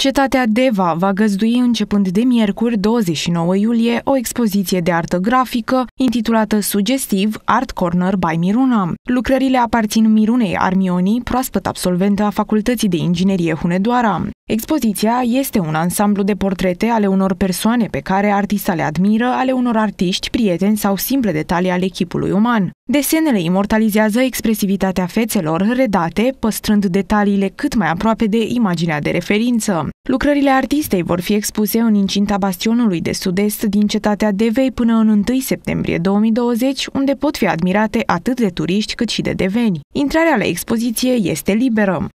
Cetatea Deva va găzdui începând de miercuri 29 iulie o expoziție de artă grafică intitulată Sugestiv Art Corner by Miruna. Lucrările aparțin Mirunei Armionii, proaspăt absolventă a Facultății de Inginerie Hunedoara. Expoziția este un ansamblu de portrete ale unor persoane pe care artista le admiră, ale unor artiști, prieteni sau simple detalii ale echipului uman. Desenele imortalizează expresivitatea fețelor redate, păstrând detaliile cât mai aproape de imaginea de referință. Lucrările artistei vor fi expuse în incinta bastionului de sud-est din cetatea Devei până în 1 septembrie 2020, unde pot fi admirate atât de turiști cât și de deveni. Intrarea la expoziție este liberă.